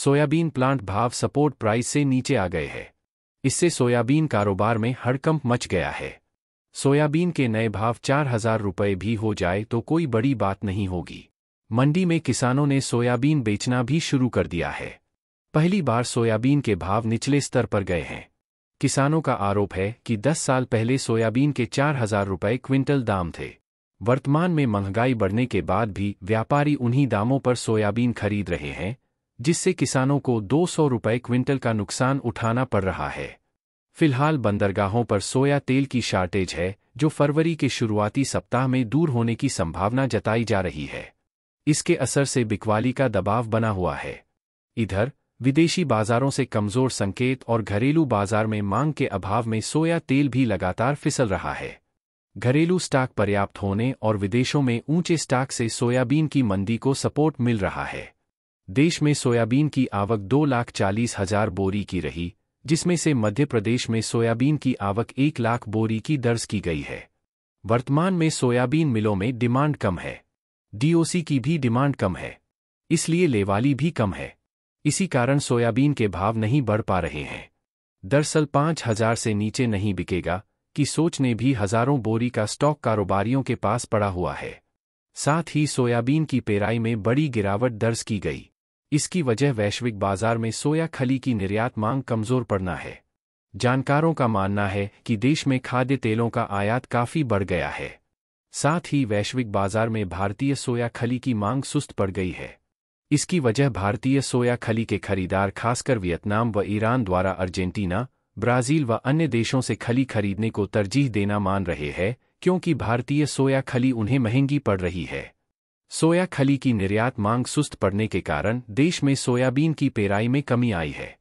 soybean plant भाव support price से नीचे आ गए हैं इससे सोयाबीन कारोबार में हड़कंप मच गया है सोयाबीन के नए भाव चार हजार रुपये भी हो जाए तो कोई बड़ी बात नहीं होगी मंडी में किसानों ने सोयाबीन बेचना भी शुरू कर दिया है पहली बार सोयाबीन के भाव निचले स्तर पर गए हैं किसानों का आरोप है कि 10 साल पहले सोयाबीन के चार हजार रुपये क्विंटल दाम थे वर्तमान में महंगाई बढ़ने के बाद भी व्यापारी उन्हीं दामों पर सोयाबीन खरीद रहे हैं जिससे किसानों को दो सौ रुपये क्विंटल का नुकसान उठाना पड़ रहा है फिलहाल बंदरगाहों पर सोया तेल की शार्टेज है जो फरवरी के शुरुआती सप्ताह में दूर होने की संभावना जताई जा रही है इसके असर से बिकवाली का दबाव बना हुआ है इधर विदेशी बाजारों से कमजोर संकेत और घरेलू बाजार में मांग के अभाव में सोया तेल भी लगातार फिसल रहा है घरेलू स्टॉक पर्याप्त होने और विदेशों में ऊंचे स्टॉक से सोयाबीन की मंदी को सपोर्ट मिल रहा है देश में सोयाबीन की आवक दो लाख चालीस हजार बोरी की रही जिसमें से मध्य प्रदेश में सोयाबीन की आवक एक लाख बोरी की दर्ज की गई है वर्तमान में सोयाबीन मिलों में डिमांड कम है डीओसी की भी डिमांड कम है इसलिए लेवाली भी कम है इसी कारण सोयाबीन के भाव नहीं बढ़ पा रहे हैं दरअसल पांच हजार से नीचे नहीं बिकेगा कि सोचने भी हजारों बोरी का स्टॉक कारोबारियों के पास पड़ा हुआ है साथ ही सोयाबीन की पेराई में बड़ी गिरावट दर्ज की गई इसकी वजह वैश्विक बाजार में सोया खली की निर्यात मांग कमजोर पड़ना है जानकारों का मानना है कि देश में खाद्य तेलों का आयात काफी बढ़ गया है साथ ही वैश्विक बाजार में भारतीय सोया खली की मांग सुस्त पड़ गई है इसकी वजह भारतीय सोया खली के खरीदार खासकर वियतनाम व ईरान द्वारा अर्जेंटीना ब्राज़ील व अन्य देशों से खली खरीदने को तरजीह देना मान रहे हैं क्योंकि भारतीय सोया खली उन्हें महंगी पड़ रही है सोया खली की निर्यात मांग सुस्त पड़ने के कारण देश में सोयाबीन की पेराई में कमी आई है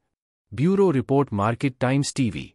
bureau report market Times TV